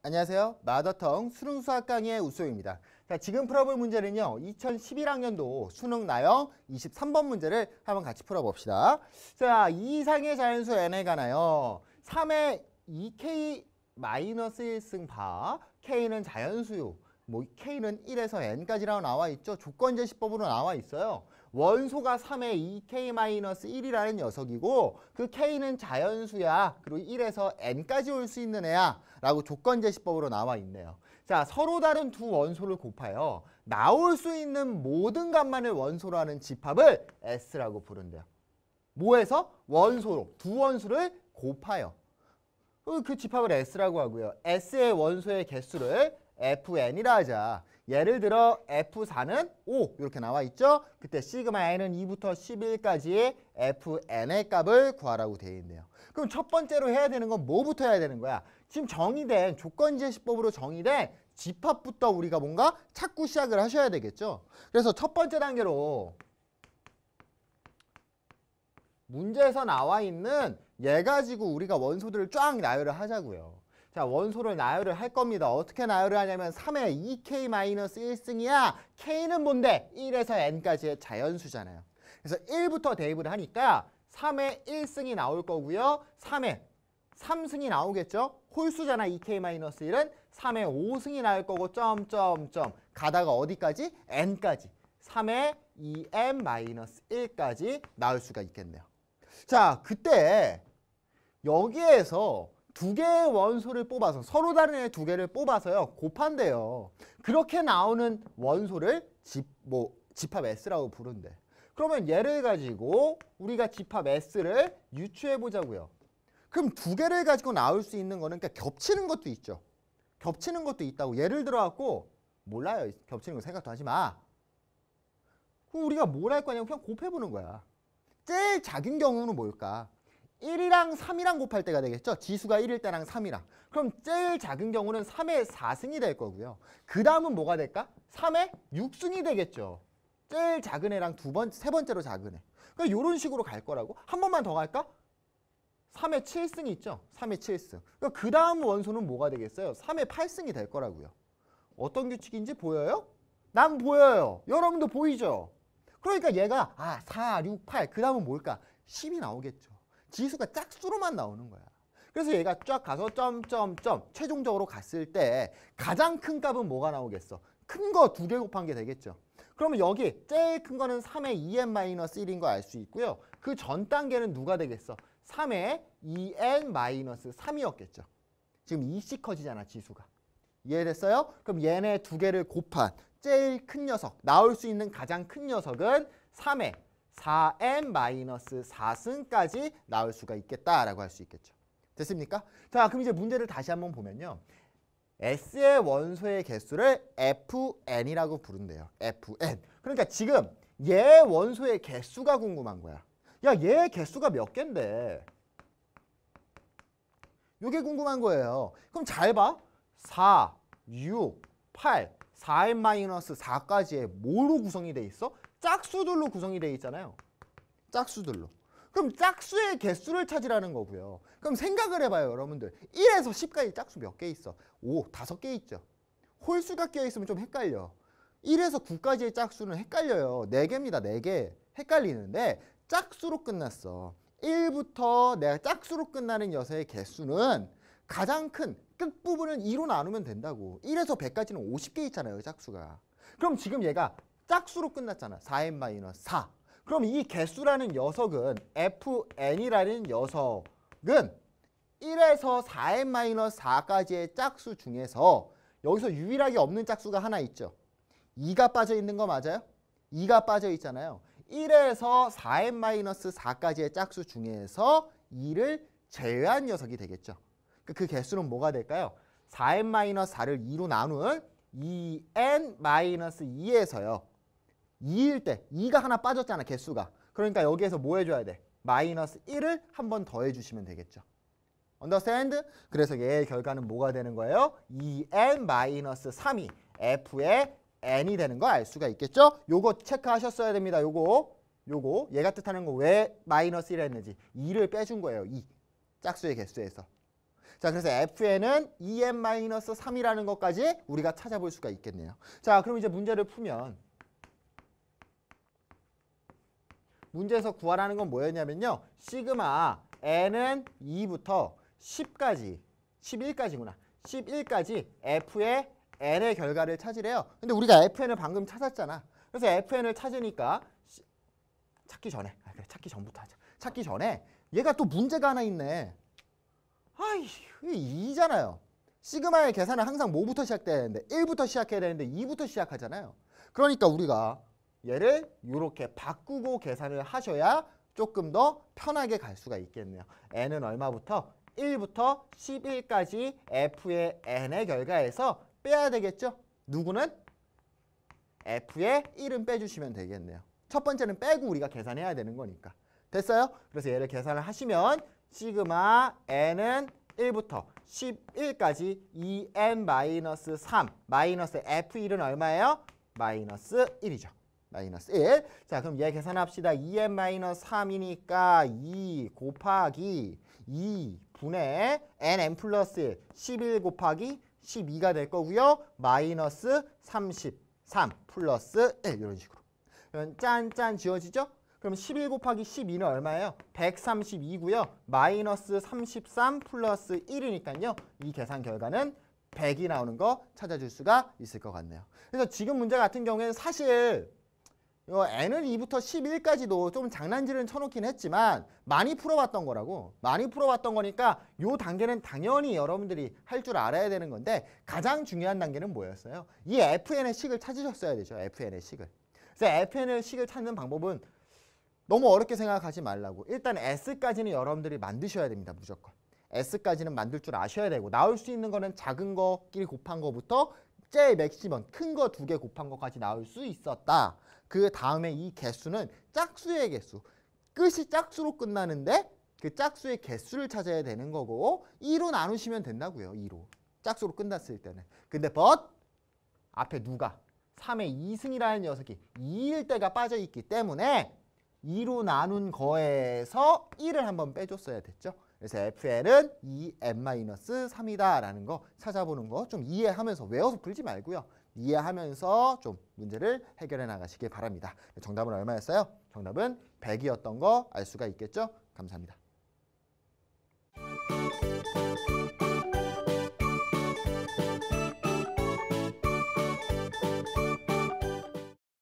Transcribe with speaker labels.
Speaker 1: 안녕하세요. 마더텅 수능 수학 강의 의 우수입니다. 자, 지금 풀어볼 문제는요. 2011학년도 수능 나영 23번 문제를 한번 같이 풀어봅시다. 자, 이 이상의 자연수 n에 관하여 3의 2k 마이너스 1승 바 k는 자연수요. 뭐 k는 1에서 n까지라고 나와 있죠. 조건제시법으로 나와 있어요. 원소가 3의 2k-1이라는 녀석이고 그 k는 자연수야. 그리고 1에서 n까지 올 수 있는 애야. 라고 조건 제시법으로 나와 있네요. 자, 서로 다른 두 원소를 곱하여 나올 수 있는 모든 값만을 원소로 하는 집합을 S라고 부른대요. 뭐에서? 원소로. 두 원소를 곱하여. 그 집합을 S라고 하고요. S의 원소의 개수를 FN이라 하자. 예를 들어 F4는 5 이렇게 나와 있죠. 그때 시그마 n은 2부터 1 1까지 fn의 값을 구하라고 되어 있네요. 그럼 첫 번째로 해야 되는 건 뭐부터 해야 되는 거야? 지금 정의된 조건제시법으로 정의된 집합부터 우리가 뭔가 찾고 시작을 하셔야 되겠죠. 그래서 첫 번째 단계로 문제에서 나와 있는 얘 가지고 우리가 원소들을 쫙 나열을 하자고요. 자, 원소를 나열을 할 겁니다. 어떻게 나열을 하냐면 3에 2k-1승이야. k는 뭔데? 1에서 n까지의 자연수잖아요. 그래서 1부터 대입을 하니까 3에 1승이 나올 거고요. 3에 3승이 나오겠죠? 홀수잖아, 2k-1은. 3에 5승이 나올 거고, 점점점. 가다가 어디까지? n까지. 3에 2n-1까지 나올 수가 있겠네요. 자, 그때 여기에서 두 개의 원소를 뽑아서 서로 다른 애두 개를 뽑아서요 곱한대요. 그렇게 나오는 원소를 집, 뭐, 집합 S라고 부른대. 그러면 얘를 가지고 우리가 집합 S를 유추해 보자고요. 그럼 두 개를 가지고 나올 수 있는 거는 그러니까 겹치는 것도 있죠. 겹치는 것도 있다고. 예를 들어 갖고 몰라요. 겹치는 거 생각도 하지 마. 그럼 우리가 뭘 할 거냐면 그냥 곱해보는 거야. 제일 작은 경우는 뭘까? 1이랑3이랑 곱할 때가 되겠죠. 지수가 1일 때랑 3이랑 그럼 제일 작은 경우는 3의4승이될 거고요. 그 다음은 뭐가 될까? 3의6승이 되겠죠. 제일 작은 애랑 두 번, 세 번째로 작은 애. 그러니까 이런 식으로 갈 거라고. 한 번만 더 갈까? 3의 7승이 있죠? 3의 7승. 그러니까 그 다음 원소는 뭐가 되겠어요? 3의 8승이 될 거라고요. 어떤 규칙인지 보여요? 난 보여요. 여러분도 보이죠? 그러니까 얘가 아 4, 6, 8. 그 다음은 뭘까? 10이 나오겠죠. 지수가 짝수로만 나오는 거야. 그래서 얘가 쫙 가서 점점점 최종적으로 갔을 때 가장 큰 값은 뭐가 나오겠어? 큰 거 두 개 곱한 게 되겠죠. 그러면 여기 제일 큰 거는 3의 2n-1인 거 알 수 있고요. 그 전 단계는 누가 되겠어? 3의 2n-3이었겠죠. 지금 2씩 커지잖아, 지수가. 이해됐어요? 그럼 얘네 두 개를 곱한 제일 큰 녀석, 나올 수 있는 가장 큰 녀석은 3의 4n-4승까지 나올 수가 있겠다라고 할 수 있겠죠. 됐습니까? 자, 그럼 이제 문제를 다시 한번 보면요. S의 원소의 개수를 Fn이라고 부른대요. Fn. 그러니까 지금 얘 원소의 개수가 궁금한 거야. 야, 얘 개수가 몇 갠데? 요게 궁금한 거예요. 그럼 잘 봐. 4, 6, 8, 4n-4까지의 뭐로 구성이 돼 있어? 짝수들로 구성이 되어 있잖아요. 짝수들로. 그럼 짝수의 개수를 찾으라는 거고요. 그럼 생각을 해봐요, 여러분들. 1에서 10까지 짝수 몇 개 있어? 5, 5개 있죠. 홀수가 껴있으면좀 헷갈려. 1에서 9까지의 짝수는 헷갈려요. 4개입니다, 4개. 헷갈리는데 짝수로 끝났어. 1부터 내가 짝수로 끝나는 여세의 개수는 가장 큰 끝부분은 2로 나누면 된다고. 1에서 100까지는 50개 있잖아요, 짝수가. 그럼 지금 얘가 짝수로 끝났잖아. 4n 마이너 4. 그럼 이 개수라는 녀석은 fn이라는 녀석은 1에서 4n 마이너 4까지의 짝수 중에서 여기서 유일하게 없는 짝수가 하나 있죠. 2가 빠져 있는 거 맞아요? 2가 빠져 있잖아요. 1에서 4n 마이너스 4까지의 짝수 중에서 2를 제외한 녀석이 되겠죠. 그러니까 그 개수는 뭐가 될까요? 4n 마이너스 4를 2로 나눈 2n 마이너스 2에서요. 이일때 2가 하나 빠졌잖아 개수가 그러니까 여기에서 뭐 해줘야 돼? 마이너스 1을 한 번 더해 주시면 되겠죠 언더스탠드? 그래서 얘의 결과는 뭐가 되는 거예요? 2n 마이너스 3이 f의 n이 되는 거 알 수가 있겠죠? 요거 체크하셨어야 됩니다 요거 요거 얘가 뜻하는 거 왜 마이너스 1 했는지 2를 빼준 거예요 2 짝수의 개수에서 자 그래서 fn은 2n-3이라는 것까지 우리가 찾아볼 수가 있겠네요 자 그럼 이제 문제를 풀면 문제에서 구하라는 건 뭐였냐면요. 시그마 n은 2부터 10까지 11까지구나. 11까지 f의 n의 결과를 찾으래요. 근데 우리가 fn을 방금 찾았잖아. 그래서 fn을 찾으니까 찾기 전에 아, 그래, 찾기 전부터 하자. 찾기 전에 얘가 또 문제가 하나 있네. 아이, 이 2잖아요. 시그마의 계산은 항상 뭐부터 시작돼야 되는데 1부터 시작해야 되는데 2부터 시작하잖아요. 그러니까 우리가 얘를 이렇게 바꾸고 계산을 하셔야 조금 더 편하게 갈 수가 있겠네요. n은 얼마부터? 1부터 11까지 f의 n의 결과에서 빼야 되겠죠? 누구는? f의 1은 빼주시면 되겠네요. 첫 번째는 빼고 우리가 계산해야 되는 거니까. 됐어요? 그래서 얘를 계산을 하시면 시그마 n은 1부터 11까지 2n-3 마이너스 f1은 얼마예요? 마이너스 1이죠. 마이너스 1. 자, 그럼 얘 계산합시다. 2m 마이너스 3이니까 2 곱하기 2 분의 nm 플러스 1, 11 곱하기 12가 될 거고요. 마이너스 33 플러스 1 이런 식으로. 그럼 짠짠 지워지죠? 그럼 11 곱하기 12는 얼마예요? 132고요. 마이너스 33 플러스 1이니까요. 이 계산 결과는 100이 나오는 거 찾아줄 수가 있을 것 같네요. 그래서 지금 문제 같은 경우에는 사실 요 어, n은 2부터 11까지도 좀 장난질은 쳐놓긴 했지만 많이 풀어봤던 거라고 많이 풀어봤던 거니까 요 단계는 당연히 여러분들이 할 줄 알아야 되는 건데 가장 중요한 단계는 뭐였어요? 이 fn의 식을 찾으셨어야 되죠. fn의 식을. 그래서 fn의 식을 찾는 방법은 너무 어렵게 생각하지 말라고 일단 s까지는 여러분들이 만드셔야 됩니다. 무조건. s까지는 만들 줄 아셔야 되고 나올 수 있는 거는 작은 거끼리 곱한 거부터 제일 맥시멈 큰 거 두 개 곱한 거까지 나올 수 있었다. 그 다음에 이 개수는 짝수의 개수. 끝이 짝수로 끝나는데 그 짝수의 개수를 찾아야 되는 거고 2로 나누시면 된다고요. 2로. 짝수로 끝났을 때는. 근데 but 앞에 누가 3의 2승이라는 녀석이 2일 때가 빠져있기 때문에 2로 나눈 거에서 1을 한번 빼줬어야 됐죠. 그래서 FL은 2N-3이다라는 거 찾아보는 거 좀 이해하면서 외워서 풀지 말고요. 이해하면서 좀 문제를 해결해 나가시길 바랍니다. 네, 정답은 얼마였어요? 정답은 100이었던 거 알 수가 있겠죠? 감사합니다.